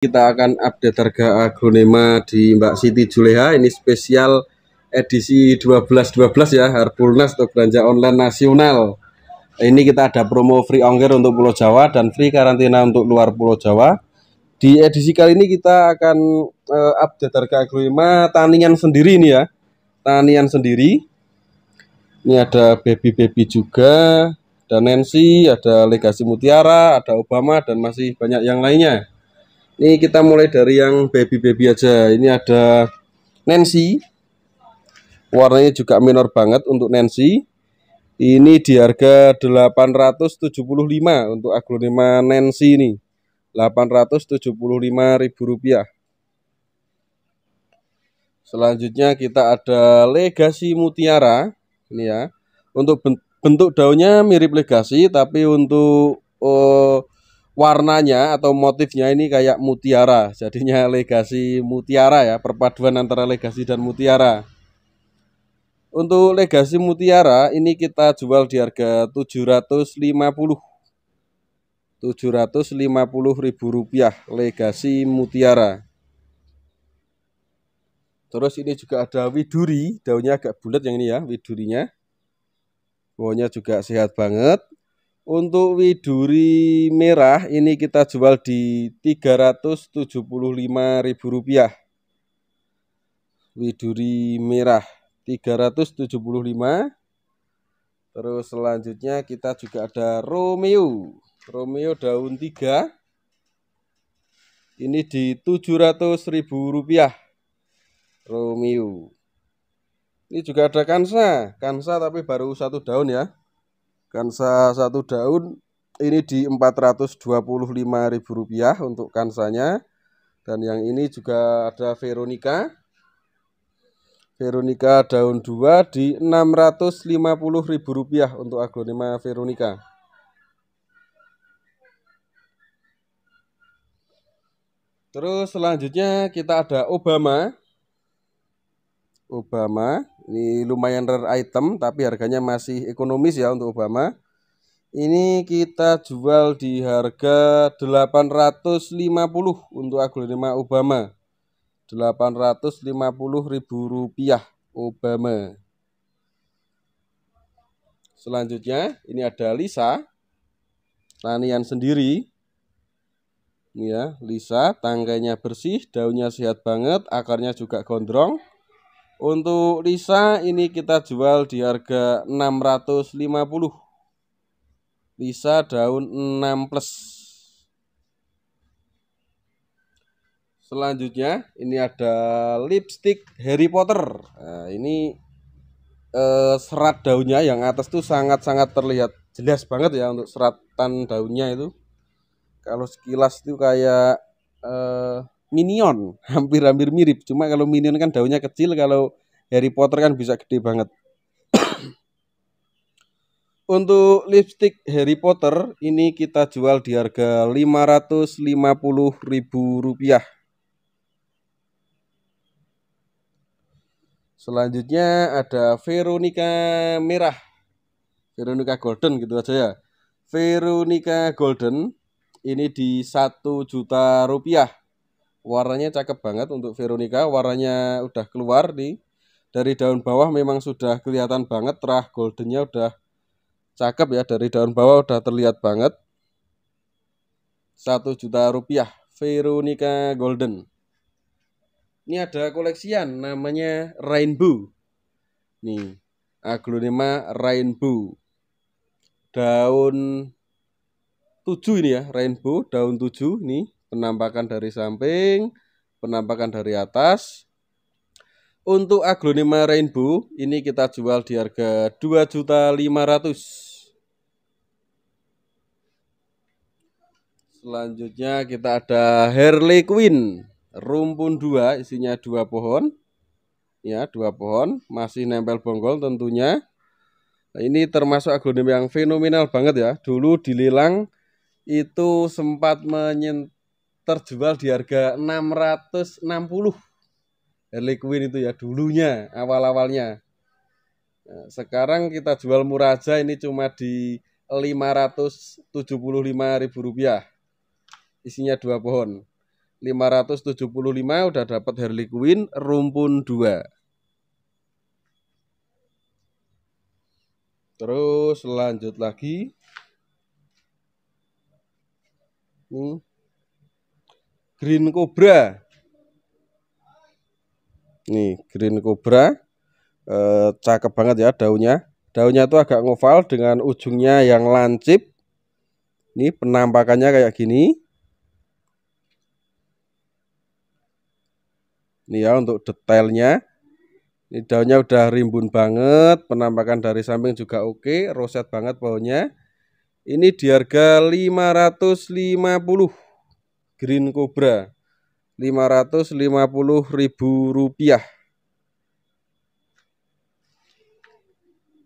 kita akan update harga agronema di Mbak Siti Juleha ini spesial edisi 12-12 ya Harbolnas atau belanja online nasional ini kita ada promo free ongkir untuk Pulau Jawa dan free karantina untuk luar Pulau Jawa di edisi kali ini kita akan uh, update harga agronema tanian sendiri ini ya tanian sendiri ini ada baby-baby juga ada Nancy, ada Legasi Mutiara, ada Obama, dan masih banyak yang lainnya ini kita mulai dari yang baby-baby aja ini ada Nancy warnanya juga minor banget untuk Nancy ini di harga 875 untuk aglonema Nancy ini 875 ribu rupiah selanjutnya kita ada Legasi Mutiara ini ya untuk bentuk daunnya mirip Legasi, tapi untuk oh, warnanya atau motifnya ini kayak mutiara jadinya legasi mutiara ya perpaduan antara legasi dan mutiara untuk legasi mutiara ini kita jual di harga 750 ribu rupiah legasi mutiara terus ini juga ada widuri daunnya agak bulat yang ini ya widurinya pokoknya juga sehat banget untuk widuri merah ini kita jual di Rp375.000. Widuri merah 375. Terus selanjutnya kita juga ada Romeo. Romeo daun 3. Ini di Rp700.000. Romeo. Ini juga ada kansa, kansa tapi baru satu daun ya kansa satu daun ini di rp rupiah untuk kansanya dan yang ini juga ada Veronica Veronica daun 2 di rp rupiah untuk aglonema Veronica Terus selanjutnya kita ada Obama Obama ini lumayan rare item tapi harganya masih ekonomis ya untuk Obama. Ini kita jual di harga 850 untuk aglonema Obama. 850 ribu rupiah Obama. Selanjutnya ini ada Lisa tanian sendiri. Ini ya, Lisa, tangkainya bersih, daunnya sehat banget, akarnya juga gondrong. Untuk Lisa ini kita jual di harga 650. Lisa daun 6 plus. Selanjutnya ini ada lipstick Harry Potter. Nah, ini eh, serat daunnya yang atas tuh sangat-sangat terlihat jelas banget ya untuk seratan daunnya itu. Kalau sekilas itu kayak eh, minion hampir-hampir mirip cuma kalau minion kan daunnya kecil kalau Harry Potter kan bisa gede banget untuk lipstick Harry Potter ini kita jual di harga rp rupiah. Selanjutnya ada Veronica Merah Veronica Golden gitu aja ya Veronica Golden ini di satu juta rupiah warnanya cakep banget untuk Veronica warnanya udah keluar di dari daun bawah memang sudah kelihatan banget terah goldennya udah cakep ya dari daun bawah udah terlihat banget satu juta rupiah Veronica Golden ini ada koleksian namanya Rainbow nih aglonema Rainbow daun tujuh ini ya Rainbow daun tujuh nih penampakan dari samping, penampakan dari atas. Untuk aglonema rainbow ini kita jual di harga 2.500. Selanjutnya kita ada Harley Quinn rumpun dua isinya dua pohon ya dua pohon masih nempel bonggol tentunya nah, ini termasuk aglonema yang fenomenal banget ya dulu dililang itu sempat menyentuh terjual di harga 660 Harley Quinn itu ya dulunya awal-awalnya nah, sekarang kita jual murah aja ini cuma di 575 ribu rupiah isinya dua pohon 575 udah dapat Harley Quinn rumpun dua. Terus lanjut lagi. Ini hmm green cobra. Nih, green cobra. E, cakep banget ya daunnya. Daunnya itu agak ngoval dengan ujungnya yang lancip. Ini penampakannya kayak gini. Ini ya untuk detailnya. Ini daunnya udah rimbun banget, penampakan dari samping juga oke, roset banget pohonnya. Ini di harga 550. Green Cobra puluh ribu rupiah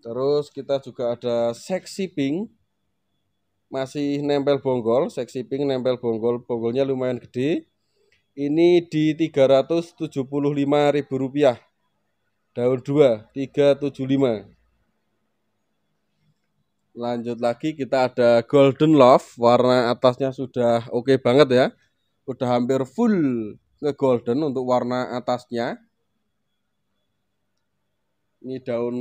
Terus kita juga ada sexy pink masih nempel bonggol, sexy pink nempel bonggol, bonggolnya lumayan gede. Ini di Rp375.000. Daun 2, 375. Lanjut lagi kita ada Golden Love, warna atasnya sudah oke okay banget ya udah hampir full ke golden untuk warna atasnya ini daun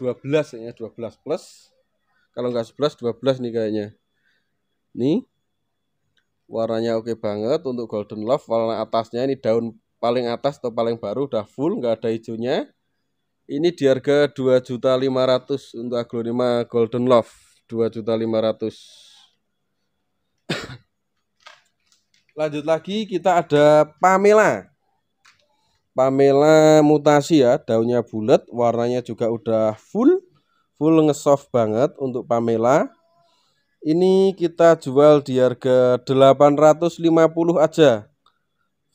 12 ya 12 plus kalau nggak 11 12 nih kayaknya nih warnanya oke banget untuk golden love warna atasnya ini daun paling atas atau paling baru udah full nggak ada hijaunya ini di harga 2.500 untuk aglonema golden love 2.500 Lanjut lagi kita ada Pamela. Pamela mutasi ya, daunnya bulat, warnanya juga udah full, full ngesoft banget untuk Pamela. Ini kita jual di harga 850 aja.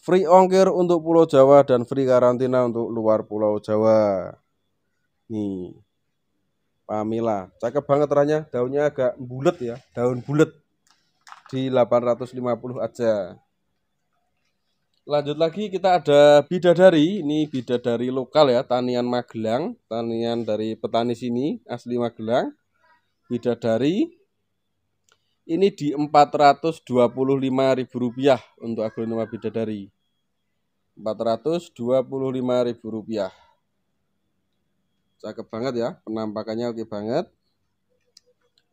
Free ongkir untuk Pulau Jawa dan free karantina untuk luar Pulau Jawa. Nih. Pamela, cakep banget rasanya, daunnya agak bulat ya, daun bulat di 850 aja lanjut lagi kita ada bidadari ini bidadari lokal ya tanian Magelang tanian dari petani sini asli Magelang bidadari ini di rp rupiah untuk aglonema bidadari rp rupiah, cakep banget ya penampakannya oke banget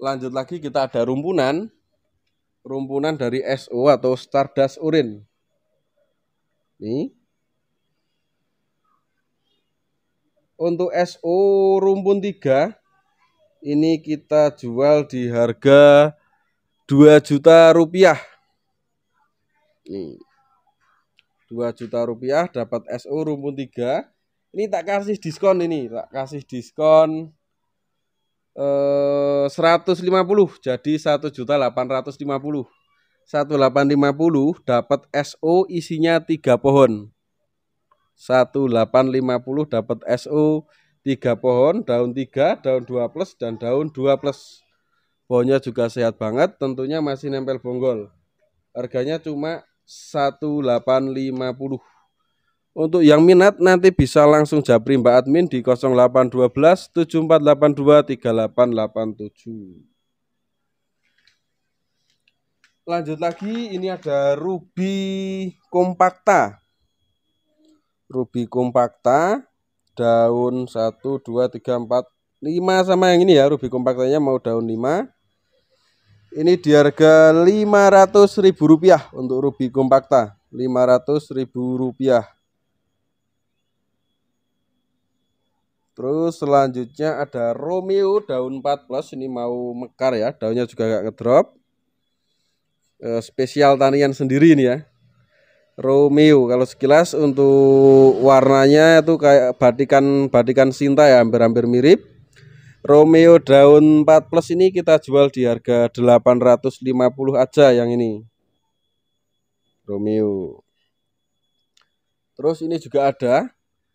lanjut lagi kita ada rumpunan rumpunan dari SO atau stardust urin. Nih. Untuk SO rumpun 3 ini kita jual di harga 2 juta rupiah. Nih. 2 juta rupiah dapat SO rumpun 3. Ini tak kasih diskon ini, tak kasih diskon 150 eh, jadi 1850 1850 dapat SO isinya 3 pohon 1850 dapat SO 3 pohon daun 3 daun 2 plus dan daun 2 plus pohonnya juga sehat banget tentunya masih nempel bonggol harganya cuma 1850 untuk yang minat nanti bisa langsung japri Mbak Admin di 0812 7482 3887. Lanjut lagi ini ada Ruby Compacta. Ruby Compacta daun 1 2 3 4 5 sama yang ini ya Ruby Compactanya mau daun 5. Ini di harga Rp500.000 untuk Ruby Compacta. Rp500.000. Terus selanjutnya ada Romeo daun 4 plus ini mau mekar ya, daunnya juga agak ngedrop. E, spesial tanian sendiri ini ya. Romeo kalau sekilas untuk warnanya itu kayak batikan-batikan Sinta ya, hampir-hampir mirip. Romeo daun 4 plus ini kita jual di harga 850 aja yang ini. Romeo. Terus ini juga ada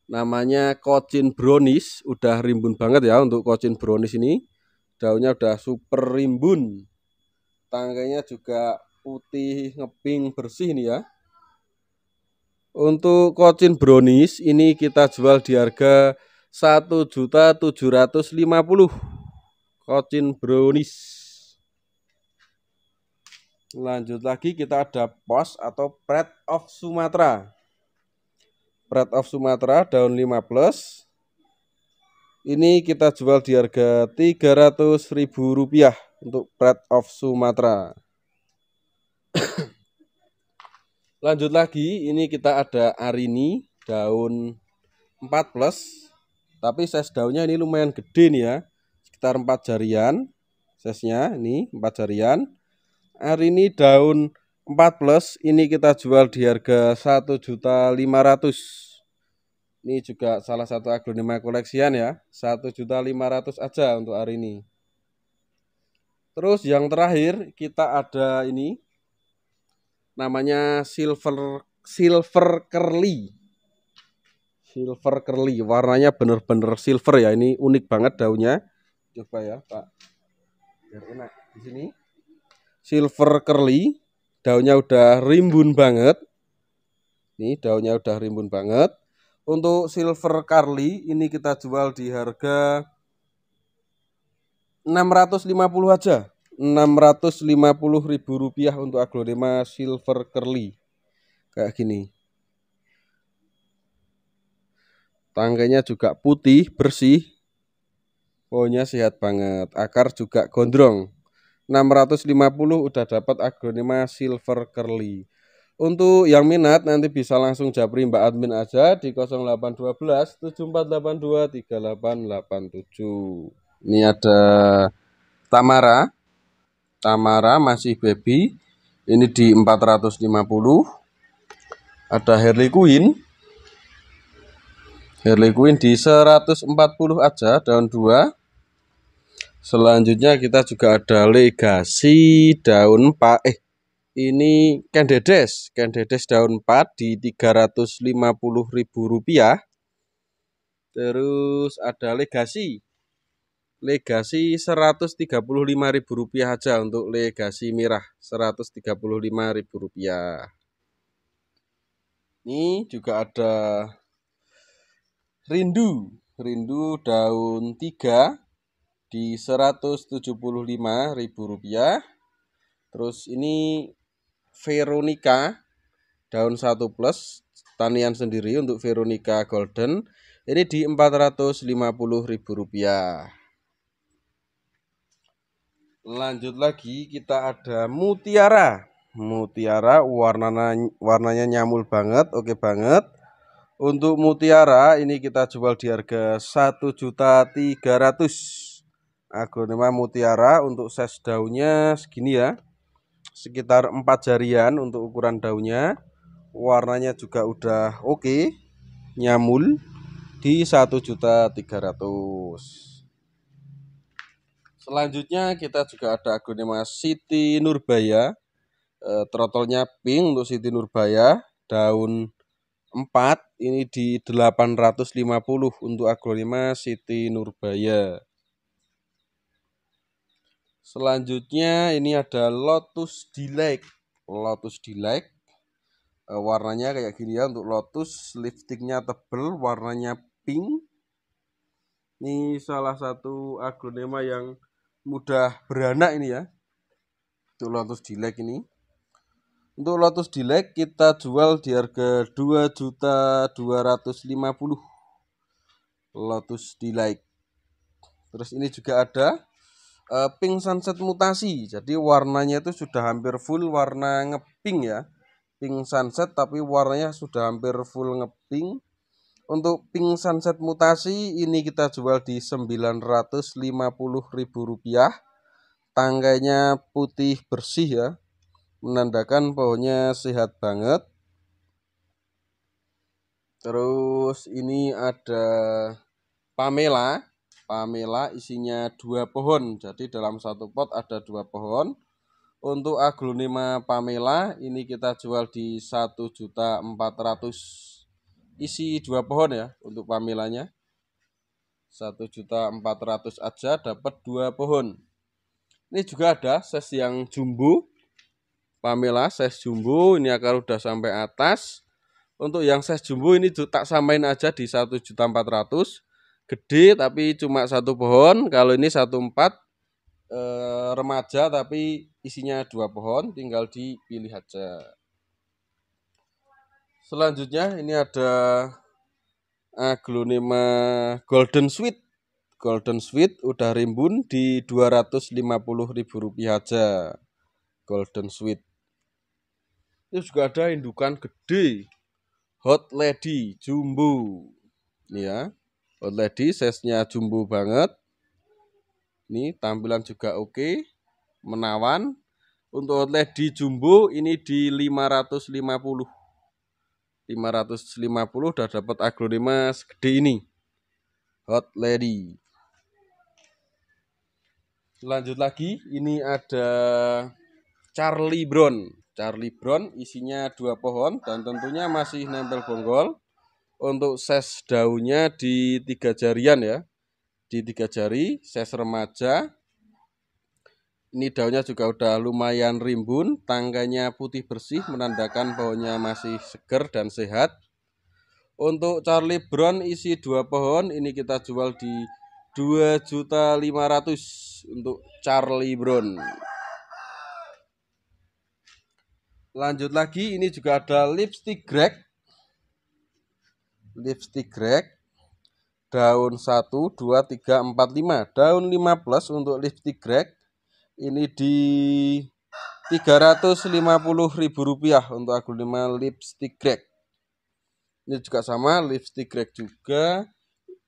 namanya Kocin Brownies udah rimbun banget ya untuk Kocin Brownies ini daunnya udah super rimbun tangkainya juga putih ngeping bersih nih ya untuk Kocin Brownies ini kita jual di harga 1.750 Kocin Brownies lanjut lagi kita ada pos atau Pret of Sumatra Pride of Sumatera daun 5 plus. Ini kita jual di harga Rp300.000 untuk Pride of Sumatera. Lanjut lagi, ini kita ada Arini daun 4 plus. Tapi size daunnya ini lumayan gede nih ya. Sekitar 4 jarian. Size-nya ini 4 jarian. Arini daun 4 plus ini kita jual di harga 1.500 ini juga salah satu aglonema koleksian ya 1.500 aja untuk hari ini terus yang terakhir kita ada ini namanya silver silver curly silver curly warnanya bener-bener silver ya ini unik banget daunnya coba ya pak biar enak di sini silver curly daunnya udah rimbun banget ini daunnya udah rimbun banget untuk silver carly ini kita jual di harga 650 aja 650 ribu rupiah untuk aglonema silver curly kayak gini tangkainya juga putih bersih pohonnya sehat banget akar juga gondrong 650 udah dapat aglonema silver curly. Untuk yang minat nanti bisa langsung japri Mbak Admin aja di 0812 7482 3887. Ini ada Tamara. Tamara masih baby. Ini di 450. Ada Harley Quinn. Harley Quinn di 140 aja daun 2. Selanjutnya kita juga ada legasi daun 4 eh ini kendedes, kendedes daun 4 di Rp350.000. Terus ada legasi. Legasi Rp135.000 aja untuk legasi merah, Rp135.000. Ini juga ada rindu, rindu daun 3 di rp rupiah Terus ini Veronica daun 1 plus tanian sendiri untuk Veronica Golden. Ini di rp rupiah Lanjut lagi kita ada Mutiara. Mutiara warnanya warnanya nyamul banget, oke okay banget. Untuk Mutiara ini kita jual di harga juta 300 Agronema mutiara untuk size daunnya segini ya. Sekitar 4 jarian untuk ukuran daunnya. Warnanya juga udah oke. Okay. Nyamul di 1.300. Selanjutnya kita juga ada Agronema Siti Nurbaya. E, trotolnya pink untuk Siti Nurbaya, daun 4 ini di 850 untuk Agronema Siti Nurbaya. Selanjutnya ini ada Lotus Delight. Lotus Delight. E, warnanya kayak gini ya untuk Lotus. Liftingnya tebel, warnanya pink. Ini salah satu aglonema yang mudah beranak ini ya. Untuk Lotus Delight ini. Untuk Lotus Delight kita jual di harga 2.250. Lotus Delight. Terus ini juga ada Eh, pink sunset mutasi. Jadi warnanya itu sudah hampir full warna ngeping ya. Pink sunset tapi warnanya sudah hampir full ngeping Untuk pink sunset mutasi ini kita jual di rp rupiah. Tangkainya putih bersih ya. Menandakan pohonnya sehat banget. Terus ini ada Pamela pamela isinya dua pohon. Jadi dalam satu pot ada dua pohon. Untuk aglonema pamela ini kita jual di 1.400 isi dua pohon ya untuk pamelanya. 1.400 aja dapat dua pohon. Ini juga ada ses yang jumbo. Pamela ses jumbo ini akar udah sampai atas. Untuk yang ses jumbo ini tak samain aja di 1.400 gede tapi cuma satu pohon. Kalau ini satu eh, remaja tapi isinya dua pohon, tinggal dipilih aja. Selanjutnya ini ada aglonema golden sweet. Golden sweet udah rimbun di 250 ribu rupiah aja. Golden sweet. ini juga ada indukan gede. Hot lady jumbo. ya. Old Lady size-nya jumbo banget. Ini tampilan juga oke, okay, menawan. Untuk Old Lady jumbo ini di 550. 550 udah dapat aglonema segede ini. Hot Lady. Lanjut lagi, ini ada Charlie Brown. Charlie Brown isinya dua pohon dan tentunya masih nempel bonggol untuk ses daunnya di tiga jarian ya di tiga jari ses remaja ini daunnya juga udah lumayan rimbun tangganya putih bersih menandakan pohonnya masih seger dan sehat untuk Charlie Brown isi dua pohon ini kita jual di 2.500 untuk Charlie Brown lanjut lagi ini juga ada lipstick Greg lipstick rag daun 1, 2, 3, 4, 5 daun 15 untuk lipstick rag ini di Rp350.000 untuk aku 5 lipstick crack. ini juga sama lipstick crack juga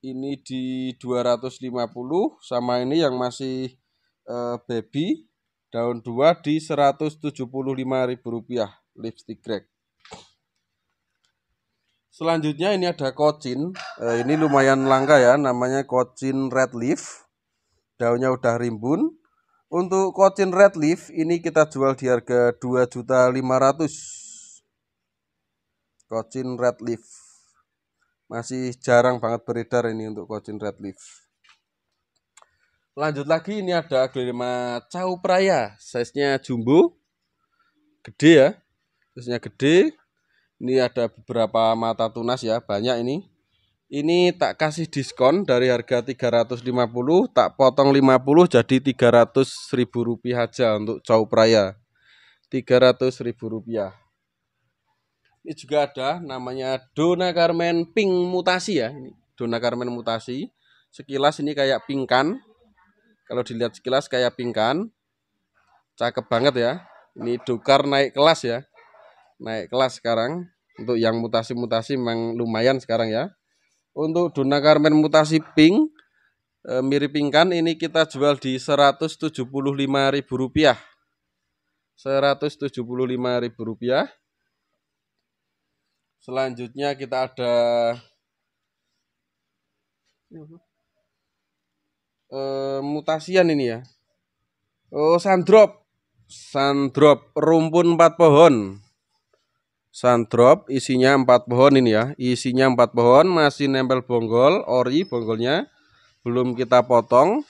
ini di 250 sama ini yang masih uh, baby daun 2 di Rp175.000 lipstick crack. Selanjutnya ini ada kocin. Eh, ini lumayan langka ya, namanya kocin red leaf. Daunnya udah rimbun. Untuk kocin red leaf ini kita jual di harga 2.500. Kocin red leaf. Masih jarang banget beredar ini untuk kocin red leaf. Lanjut lagi ini ada kelima cau praya, size-nya jumbo. Gede ya. Size-nya gede, ini ada beberapa mata tunas ya banyak ini ini tak kasih diskon dari harga 350 tak potong 50 jadi 300 ribu rupiah aja untuk cau praya 300 ribu rupiah ini juga ada namanya Dona Carmen Pink Mutasi ya ini Dona Carmen Mutasi sekilas ini kayak pingkan kalau dilihat sekilas kayak pingkan cakep banget ya ini dokar naik kelas ya naik kelas sekarang untuk yang mutasi-mutasi memang lumayan sekarang ya untuk Duna Carmen mutasi pink e, mirip pinkan ini kita jual di Rp175.000 Rp175.000 selanjutnya kita ada e, mutasian ini ya oh sandrop sandrop rumpun empat pohon Sandrop isinya empat pohon ini ya. Isinya empat pohon masih nempel bonggol, ori bonggolnya belum kita potong.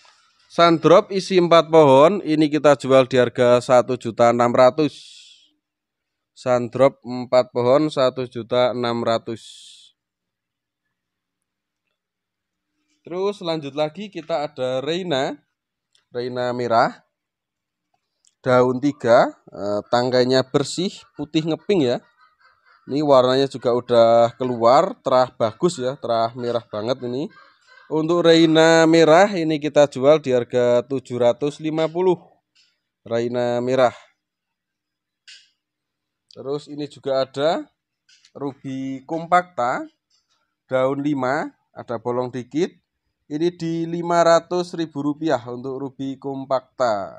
Sandrop isi empat pohon ini kita jual di harga satu juta enam ratus. Sandrop empat pohon satu juta enam ratus. Terus lanjut lagi kita ada Reina Reina merah Daun tiga eh, Tangkainya bersih putih ngeping ya ini warnanya juga udah keluar terah bagus ya terah merah banget ini untuk Reina merah ini kita jual di harga 750 Reina merah terus ini juga ada Ruby kompakta daun 5 ada bolong dikit ini di 500 ribu rupiah untuk Ruby kompakta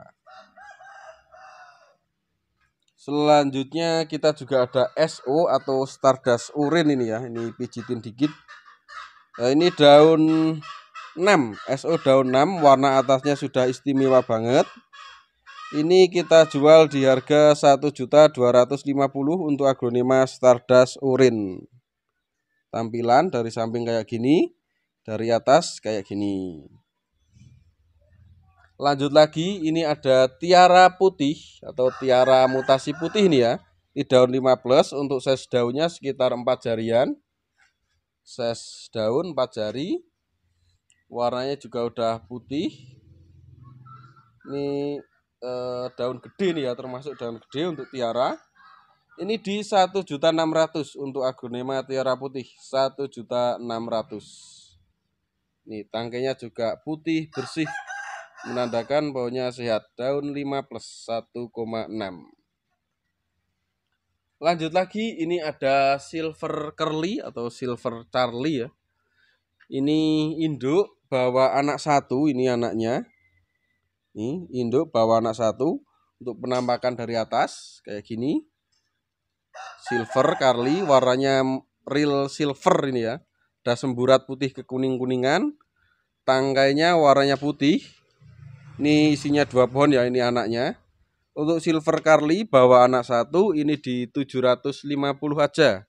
Selanjutnya kita juga ada SO atau Stardust Urin ini ya. Ini pijitin dikit. Nah, ini daun 6, SO daun 6, warna atasnya sudah istimewa banget. Ini kita jual di harga 1.250 untuk aglonema Stardust Urin. Tampilan dari samping kayak gini, dari atas kayak gini. Lanjut lagi, ini ada tiara putih atau tiara mutasi putih nih ya. Di daun 5 plus untuk size daunnya sekitar 4 jarian. Size daun 4 jari. Warnanya juga udah putih. Ini eh, daun gede nih ya, termasuk daun gede untuk tiara. Ini di 1.600 untuk agonema tiara putih, 1.600. Nih, tangkainya juga putih bersih menandakan pohonnya sehat. Daun 5 plus 1,6. Lanjut lagi, ini ada silver curly atau silver charlie ya. Ini induk bawa anak satu, ini anaknya. Ini induk bawa anak satu untuk penampakan dari atas kayak gini. Silver curly, warnanya real silver ini ya. Ada semburat putih kekuning-kuningan. Tangkainya warnanya putih ini isinya dua pohon ya ini anaknya. Untuk silver carly bawa anak satu ini di 750 aja.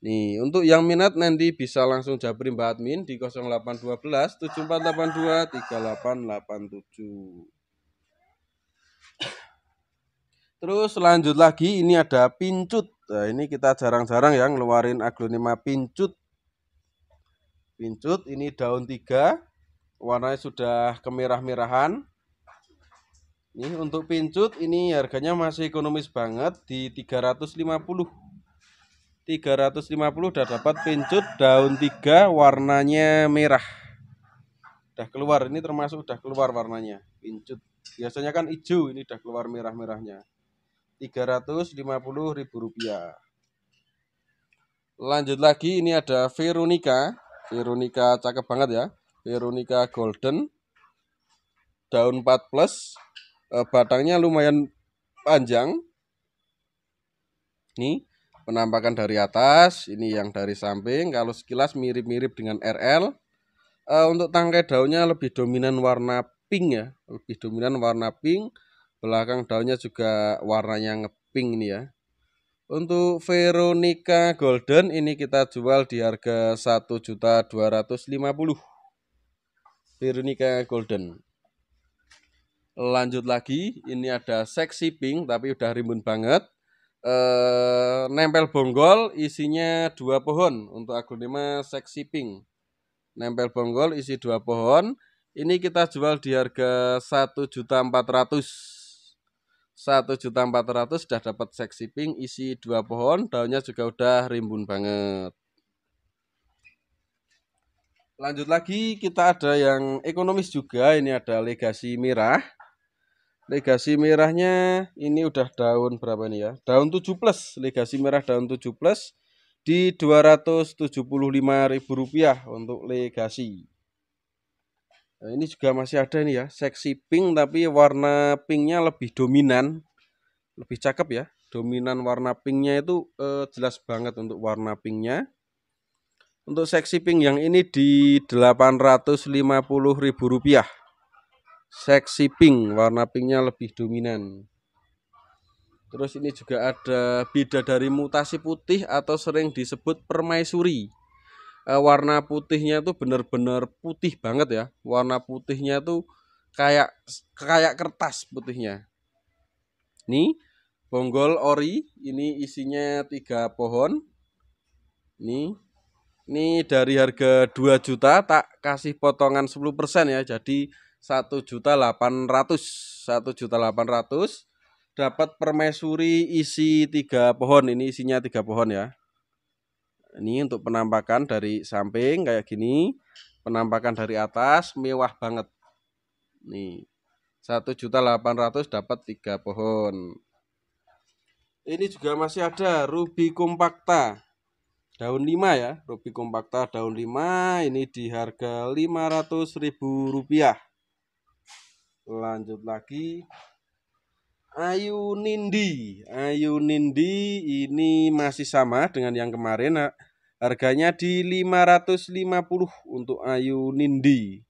Nih, untuk yang minat nanti bisa langsung japri Mbak Admin di 0812 7482 3887. Terus lanjut lagi ini ada pincut. Nah, ini kita jarang-jarang yang ngeluarin aglonema pincut. Pincut ini daun tiga warnanya sudah kemerah-merahan ini untuk pincut ini harganya masih ekonomis banget di 350 350 udah dapat pincut daun tiga warnanya merah udah keluar ini termasuk udah keluar warnanya pincut biasanya kan hijau ini udah keluar merah-merahnya 350 ribu rupiah lanjut lagi ini ada Veronica Veronica cakep banget ya Veronica Golden daun 4 plus eh, batangnya lumayan panjang ini penampakan dari atas ini yang dari samping kalau sekilas mirip-mirip dengan RL eh, untuk tangkai daunnya lebih dominan warna pink ya lebih dominan warna pink belakang daunnya juga warnanya ngepink ini ya untuk Veronica Golden ini kita jual di harga 1.250 Veronica Golden lanjut lagi ini ada seksi pink tapi udah rimbun banget e, nempel bonggol isinya dua pohon untuk aglonema seksi pink nempel bonggol isi dua pohon ini kita jual di harga juta juta ratus, sudah dapat seksi pink isi dua pohon daunnya juga udah rimbun banget Lanjut lagi kita ada yang ekonomis juga. Ini ada legasi merah. Legasi merahnya ini udah daun berapa nih ya? Daun 7 plus. Legasi merah daun 7 plus di rp rupiah untuk legasi. Nah, ini juga masih ada nih ya, seksi pink tapi warna pinknya lebih dominan, lebih cakep ya. Dominan warna pinknya itu eh, jelas banget untuk warna pinknya. Untuk seksi pink yang ini di Rp850.000. Seksi pink, warna pinknya lebih dominan. Terus ini juga ada beda dari mutasi putih atau sering disebut permaisuri. Eh, warna putihnya itu benar-benar putih banget ya. Warna putihnya itu kayak kayak kertas putihnya. Ini bonggol ori, ini isinya tiga pohon. Ini ini dari harga 2 juta tak kasih potongan 10% ya. Jadi 1 juta 800, 1 juta 800 dapat permaisuri isi 3 pohon. Ini isinya 3 pohon ya. Ini untuk penampakan dari samping kayak gini. Penampakan dari atas mewah banget. Nih. 1.800 dapat 3 pohon. Ini juga masih ada Ruby Compacta daun 5 ya Ruby Compacta daun 5 ini di harga 500.000 rupiah lanjut lagi Ayu Nindi Ayu Nindi ini masih sama dengan yang kemarin harganya di 550 untuk Ayu Nindi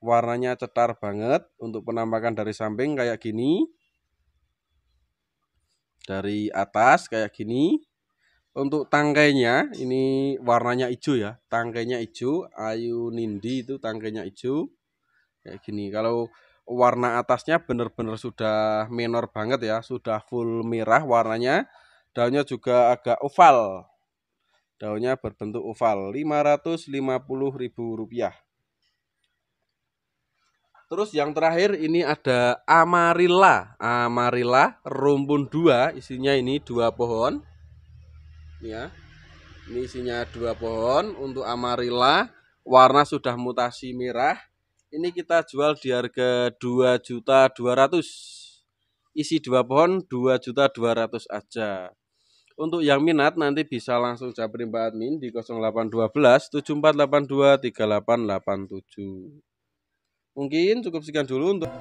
warnanya cetar banget untuk penampakan dari samping kayak gini dari atas kayak gini untuk tangkainya ini warnanya hijau ya tangkainya hijau ayu nindi itu tangkainya hijau kayak gini kalau warna atasnya bener-bener sudah minor banget ya sudah full merah warnanya daunnya juga agak oval daunnya berbentuk oval ribu rupiah. terus yang terakhir ini ada amarilla amarilla rumpun dua isinya ini dua pohon ya ini isinya dua pohon untuk amarilla warna sudah mutasi merah ini kita jual di harga 2.200 isi dua pohon 2.200 aja untuk yang minat nanti bisa langsung japri Mbak Admin di 0812 7482 3887 mungkin cukup sekian dulu untuk